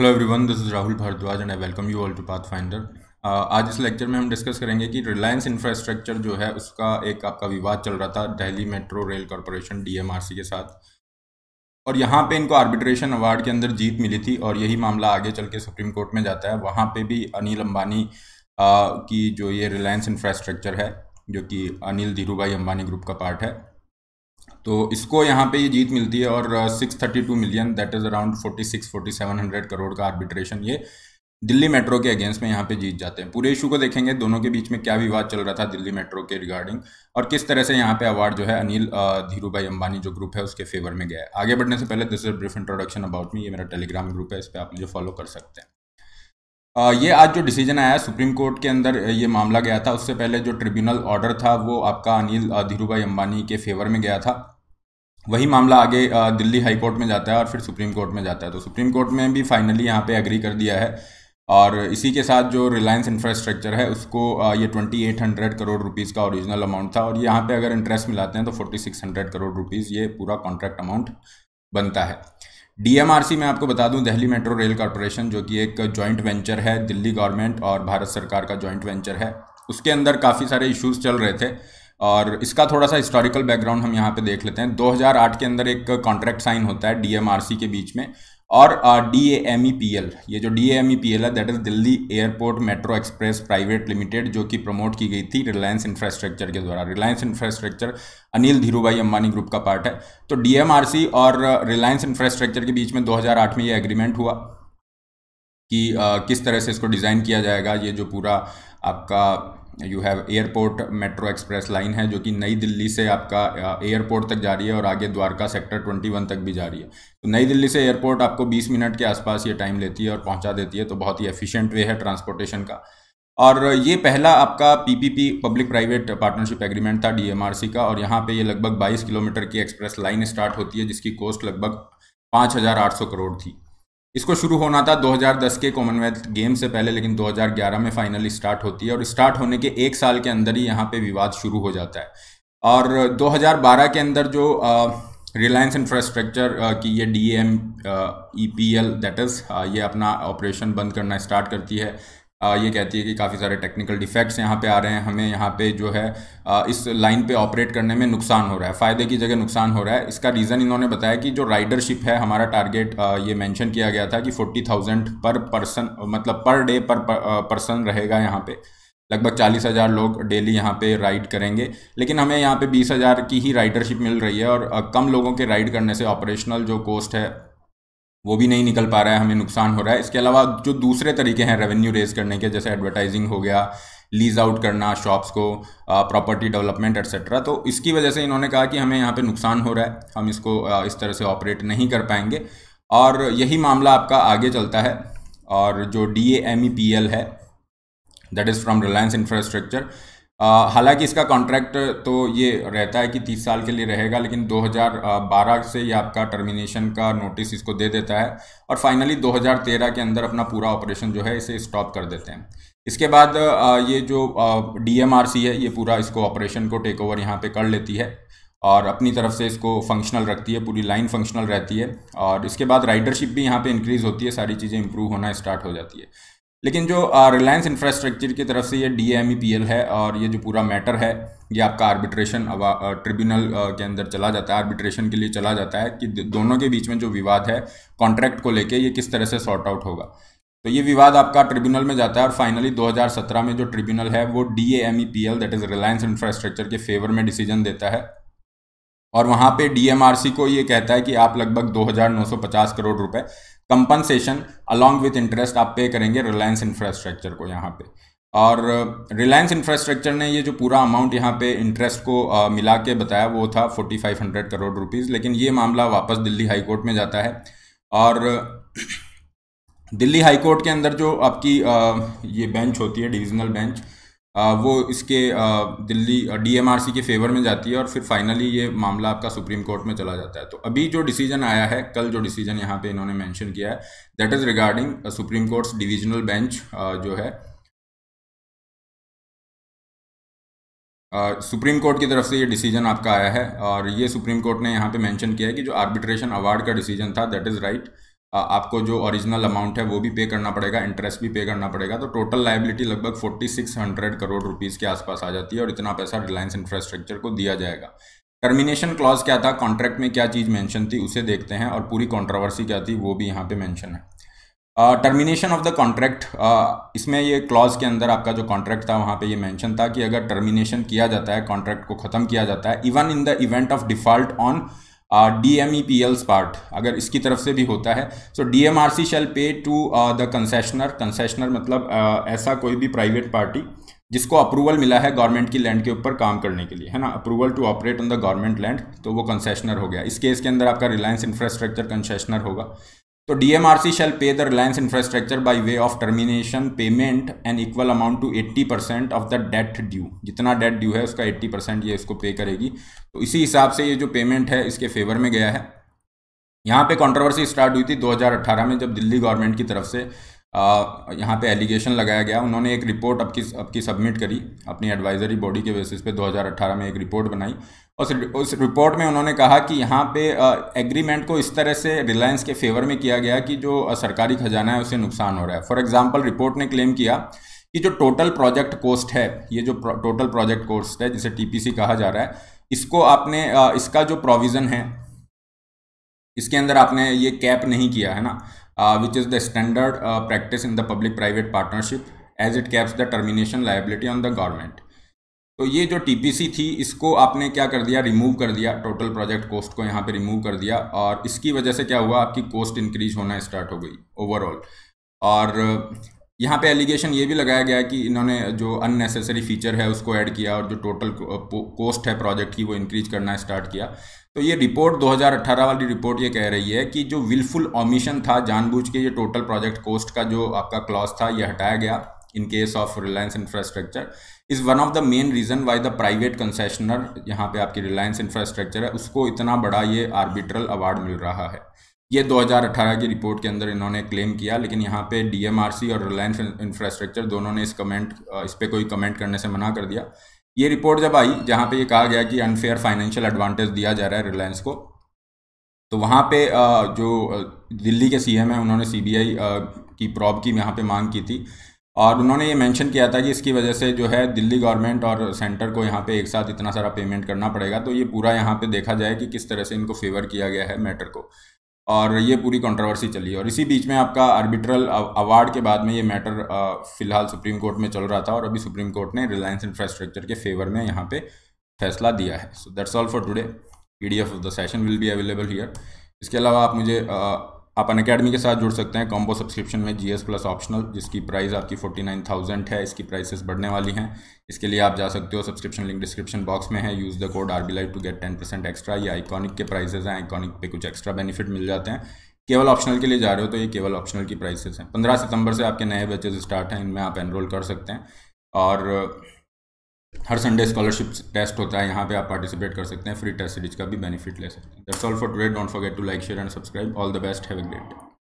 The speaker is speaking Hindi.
hello everyone this is Rahul Bhardwaj and I welcome you all to Pathfinder आज इस लेक्चर में हम डिस्कस करेंगे कि रिलायंस इंफ्रास्ट्रक्चर जो है उसका एक आपका विवाद चल रहा था Delhi Metro Rail Corporation DMRC के साथ और यहाँ पे इनको आर्बिट्रेशन अवार्ड के अंदर जीत मिली थी और यही मामला आगे चल के सुप्रीम कोर्ट में जाता है वहाँ पर भी अनिल अम्बानी की जो ये रिलायंस इंफ्रास्ट्रक्चर है जो कि अनिल धीरू भाई अम्बानी ग्रुप का पार्ट है तो इसको यहाँ पे ये जीत मिलती है और 632 million that is around 46 4700 crore का आर्बिट्रेशन ये दिल्ली मेट्रो के अगेंस्ट में यहाँ पे जीत जाते हैं पूरे इशू को देखेंगे दोनों के बीच में क्या विवाद चल रहा था दिल्ली मेट्रो के रिगार्डिंग और किस तरह से यहाँ पे अवार्ड जो है अनिल uh, धीरू भाई अंबानी जो ग्रुप है उसके फेवर में गया है आगे बढ़ने से पहले this is brief introduction about me ये मेरा टेलीग्राम ग्रुप है इस पर आप मुझे फॉलो कर सकते हैं uh, ये आज जो डिसीजन आया सुप्रीम कोर्ट के अंदर uh, ये मामला गया था उससे पहले जो ट्रिब्यूनल ऑर्डर था वो आपका अनिल धीरू भाई अम्बानी के फेवर में गया था वही मामला आगे दिल्ली हाई कोर्ट में जाता है और फिर सुप्रीम कोर्ट में जाता है तो सुप्रीम कोर्ट में भी फाइनली यहाँ पे एग्री कर दिया है और इसी के साथ जो रिलायंस इंफ्रास्ट्रक्चर है उसको ये twenty eight hundred crore rupees का ओरिजिनल अमाउंट था और यहाँ पे अगर इंटरेस्ट मिलाते हैं तो forty six hundred crore rupees ये पूरा कॉन्ट्रैक्ट अमाउंट बनता है डीएमआरसी मैं आपको बता दूं दिल्ली मेट्रो रेल कॉरपोरेशन जो कि एक जॉइंट वेंचर है दिल्ली गवर्नमेंट और भारत सरकार का जॉइंट वेंचर है उसके अंदर काफ़ी सारे इशूज़ चल रहे थे और इसका थोड़ा सा हिस्टोरिकल बैकग्राउंड हम यहाँ पे देख लेते हैं 2008 के अंदर एक कॉन्ट्रैक्ट साइन होता है डीएमआरसी के बीच में और D A M E P L ये जो D A M E P L है that is Delhi Airport metro Express Private Limited जो कि प्रमोट की गई थी रिलायंस इंफ्रास्ट्रक्चर के द्वारा रिलायंस इंफ्रास्ट्रक्चर अनिल धीरूभाई अंबानी ग्रुप का पार्ट है तो डी एम आर सी और रिलायंस इंफ्रास्ट्रक्चर के बीच में 2008 में ये एग्रीमेंट हुआ कि आ, किस तरह से इसको डिज़ाइन किया जाएगा ये जो पूरा आपका you have airport metro express line है जो कि नई दिल्ली से आपका एयरपोर्ट तक जा रही है और आगे द्वारका सेक्टर 21 तक भी जा रही है तो नई दिल्ली से एयरपोर्ट आपको 20 मिनट के आसपास ये टाइम लेती है और पहुंचा देती है तो बहुत ही एफिशिएंट वे है ट्रांसपोर्टेशन का और ये पहला आपका PPP public private partnership agreement था डीएमआरसी का और यहाँ पे ये लगभग 22 किलोमीटर की एक्सप्रेस लाइन स्टार्ट होती है जिसकी कॉस्ट लगभग 5,800 करोड़ थी इसको शुरू होना था 2010 के कॉमनवेल्थ गेम से पहले लेकिन 2011 में फाइनली स्टार्ट होती है और स्टार्ट होने के एक साल के अंदर ही यहाँ पे विवाद शुरू हो जाता है और 2012 के अंदर जो रिलायंस इंफ्रास्ट्रक्चर की ये D M E P L that is ये अपना ऑपरेशन बंद करना स्टार्ट करती है ये कहती है कि काफ़ी सारे टेक्निकल डिफेक्ट्स यहाँ पे आ रहे हैं हमें यहाँ पे जो है इस लाइन पे ऑपरेट करने में नुकसान हो रहा है फ़ायदे की जगह नुकसान हो रहा है इसका रीज़न इन्होंने बताया कि जो राइडरशिप है हमारा टारगेट ये मेंशन किया गया था कि फोर्टी थाउजेंड पर पर्सन मतलब पर डे पर पर्सन रहेगा यहाँ पे लगभग चालीस हज़ार लोग डेली यहाँ पे राइड करेंगे लेकिन हमें यहाँ पे बीस हज़ार की ही राइडरशिप मिल रही है और कम लोगों के राइड करने से ऑपरेशनल जो कॉस्ट है वो भी नहीं निकल पा रहा है हमें नुकसान हो रहा है इसके अलावा जो दूसरे तरीके हैं रेवेन्यू रेज करने के जैसे एडवर्टाइजिंग हो गया लीज आउट करना शॉप्स को प्रॉपर्टी डेवलपमेंट एट्सेट्रा तो इसकी वजह से इन्होंने कहा कि हमें यहाँ पे नुकसान हो रहा है हम इसको आ, इस तरह से ऑपरेट नहीं कर पाएंगे और यही मामला आपका आगे चलता है और जो D A M E P L है that is from Reliance Infrastructure हालांकि इसका कॉन्ट्रैक्ट तो ये रहता है कि तीस साल के लिए रहेगा लेकिन 2012 से ये आपका टर्मिनेशन का नोटिस इसको दे देता है और फाइनली 2013 के अंदर अपना पूरा ऑपरेशन जो है इसे स्टॉप कर देते हैं इसके बाद ये जो डी है ये पूरा इसको ऑपरेशन को टेक ओवर यहाँ पर कर लेती है और अपनी तरफ से इसको फंक्शनल रखती है पूरी लाइन फंक्शनल रहती है और इसके बाद राइडरशिप भी यहाँ पे इंक्रीज़ होती है सारी चीज़ें इंप्रूव होना स्टार्ट हो जाती है लेकिन जो रिलायंस इंफ्रास्ट्रक्चर की तरफ से ये D M E P L है और ये जो पूरा मैटर है ये आपका आर्बिट्रेशन ट्रिब्यूनल के अंदर चला जाता है आर्बिट्रेशन के लिए चला जाता है कि दोनों के बीच में जो विवाद है कॉन्ट्रैक्ट को लेके ये किस तरह से सॉर्ट आउट होगा तो ये विवाद आपका ट्रिब्यूनल में जाता है और फाइनली 2017 में जो ट्रिब्यूनल है वो D A M E P L that is Reliance Infrastructure के फेवर में डिसीजन देता है और वहाँ पे डीएमआरसी को ये कहता है कि आप लगभग 2,950 करोड़ रुपए कंपनसेशन अलोंग विथ इंटरेस्ट आप पे करेंगे रिलायंस इंफ्रास्ट्रक्चर को यहाँ पे और रिलायंस uh, इंफ्रास्ट्रक्चर ने ये जो पूरा अमाउंट यहाँ पे इंटरेस्ट को आ, uh, मिला के बताया वो था 4500 करोड़ रुपीज़ लेकिन ये मामला वापस दिल्ली हाई कोर्ट में जाता है और uh, दिल्ली हाई कोर्ट के अंदर जो आपकी आ, ये बेंच होती है डिविजनल बेंच वो इसके दिल्ली डीएमआरसी के फेवर में जाती है और फिर फाइनली ये मामला आपका सुप्रीम कोर्ट में चला जाता है तो अभी जो डिसीजन आया है कल जो डिसीजन यहाँ पे इन्होंने मेंशन किया है that is regarding Supreme Court's divisional bench जो है सुप्रीम कोर्ट की तरफ से ये डिसीजन आपका आया है और ये सुप्रीम कोर्ट ने यहाँ पे मेंशन किया है कि जो आर्बिट्रेशन अवार्ड का डिसीजन था दैट इज़ राइट आपको जो ओरिजिनल अमाउंट है वो भी पे करना पड़ेगा इंटरेस्ट भी पे करना पड़ेगा तो टोटल लाइबिलिटी लगभग 4600 करोड़ रुपीस के आसपास आ जाती है और इतना पैसा रिलायंस इंफ्रास्ट्रक्चर को दिया जाएगा टर्मिनेशन क्लॉज क्या था कॉन्ट्रैक्ट में क्या चीज़ मैंशन थी उसे देखते हैं और पूरी कॉन्ट्रोवर्सी क्या थी वो भी यहाँ पर मैंशन है टर्मिनेशन ऑफ द कॉन्ट्रैक्ट इसमें ये क्लॉज के अंदर आपका जो कॉन्ट्रैक्ट था वहाँ पे ये मेंशन था कि अगर टर्मिनेशन किया जाता है कॉन्ट्रैक्ट को ख़त्म किया जाता है even in the event of default on D M E P L's part अगर इसकी तरफ से भी होता है so D M R C shall pay to the concessionaire concessionaire मतलब uh, ऐसा कोई भी प्राइवेट पार्टी जिसको अप्रूवल मिला है गवर्नमेंट की लैंड के ऊपर काम करने के लिए है ना approval to operate on the government land तो वो कंसेशनर हो गया इस केस के अंदर आपका रिलायंस इंफ्रास्ट्रक्चर कंसेशनर होगा तो DMRC shall pay the Reliance Infrastructure by way of termination payment and equal amount to 80 percent of the debt due जितना डेट ड्यू है उसका 80 परसेंट ये इसको पे करेगी तो इसी हिसाब से ये जो पेमेंट है इसके फेवर में गया है यहाँ पे कंट्रोवर्सी स्टार्ट हुई थी 2018 में जब दिल्ली गवर्नमेंट की तरफ से यहाँ पे एलिगेशन लगाया गया उन्होंने एक रिपोर्ट अब की अब की सबमिट करी अपनी एडवाइजरी बॉडी के बेसिस पे 2018 में एक रिपोर्ट बनाई और उस रिपोर्ट में उन्होंने कहा कि यहाँ पे एग्रीमेंट को इस तरह से रिलायंस के फेवर में किया गया कि जो सरकारी खजाना है उसे नुकसान हो रहा है फॉर एग्जाम्पल रिपोर्ट ने क्लेम किया कि जो टोटल प्रोजेक्ट कोस्ट है ये जो टोटल प्रोजेक्ट कोस्ट है जिसे टी कहा जा रहा है इसको आपने इसका जो प्रोविज़न है इसके अंदर आपने ये कैप नहीं किया है ना uh, which is the standard uh, practice in the public private partnership as it caps the termination liability on the government तो ये जो टीपीसी थी इसको आपने क्या कर दिया रिमूव कर दिया टोटल प्रोजेक्ट कॉस्ट को यहाँ पे रिमूव कर दिया और इसकी वजह से क्या हुआ आपकी कॉस्ट इंक्रीज होना स्टार्ट हो गई ओवरऑल और यहाँ पे एलिगेशन ये भी लगाया गया है कि इन्होंने जो अननेसेसरी फीचर है उसको ऐड किया और जो टोटल कॉस्ट uh, है प्रोजेक्ट की वो इंक्रीज करना स्टार्ट किया तो ये रिपोर्ट 2018 वाली रिपोर्ट ये कह रही है कि जो विलफुल ऑमिशन था जानबूझ के ये टोटल प्रोजेक्ट कॉस्ट का जो आपका क्लॉज था ये हटाया गया in case of Reliance Infrastructure is one of the main reason why the private concessionaire यहाँ पे आपकी रिलायंस इंफ्रास्ट्रक्चर है उसको इतना बड़ा ये आर्बिट्रल अवार्ड मिल रहा है ये 2018 की रिपोर्ट के अंदर इन्होंने क्लेम किया लेकिन यहाँ पे डीएमआरसी और रिलायंस इंफ्रास्ट्रक्चर दोनों ने इस कमेंट इस पर कोई कमेंट करने से मना कर दिया ये रिपोर्ट जब आई जहाँ पे ये कहा गया कि अनफेयर फाइनेंशियल एडवांटेज दिया जा रहा है रिलायंस को तो वहाँ पे जो दिल्ली के सीएम है उन्होंने सीबीआई की प्रॉब की यहाँ पे मांग की थी और उन्होंने ये मेंशन किया था कि इसकी वजह से जो है दिल्ली गवर्नमेंट और सेंटर को यहाँ पे एक साथ इतना सारा पेमेंट करना पड़ेगा तो ये पूरा यहाँ पे देखा जाए कि किस तरह से इनको फेवर किया गया है मैटर को और ये पूरी कंट्रोवर्सी चली और इसी बीच में आपका आर्बिट्रल अवार्ड के बाद में ये मैटर फिलहाल सुप्रीम कोर्ट में चल रहा था और अभी सुप्रीम कोर्ट ने रिलायंस इंफ्रास्ट्रक्चर के फेवर में यहाँ पे फैसला दिया है so that's all for today PDF of the session will be available here इसके अलावा आप मुझे आप अन अकेडमी के साथ जुड़ सकते हैं कॉम्बो सब्सक्रिप्शन में जीएस प्लस ऑप्शनल जिसकी प्राइस आपकी फोर्टी नाइन थाउजेंड है इसकी प्राइसेस बढ़ने वाली हैं इसके लिए आप जा सकते हो सब्सक्रिप्शन लिंक डिस्क्रिप्शन बॉक्स में है use the code R B live to get ten percent extra ये आइकॉनिक के प्राइसेज हैं आइकॉनिक पे कुछ एक्स्ट्रा बेनिफिट मिल जाते हैं केवल ऑप्शनल के लिए जा रहे हो तो ये केवल ऑप्शनल की प्राइसेज हैं पंद्रह सितंबर से आपके नए बैचेज स्टार्ट हैं इनमें आप एनरोल कर सकते हैं और हर संडे स्कॉलरशिप टेस्ट होता है यहाँ पे आप पार्टिसिपेट कर सकते हैं फ्री टेस्ट सीरीज का भी बेनिफिट ले सकते हैं that's all for today don't forget to like share and subscribe all the best have a great day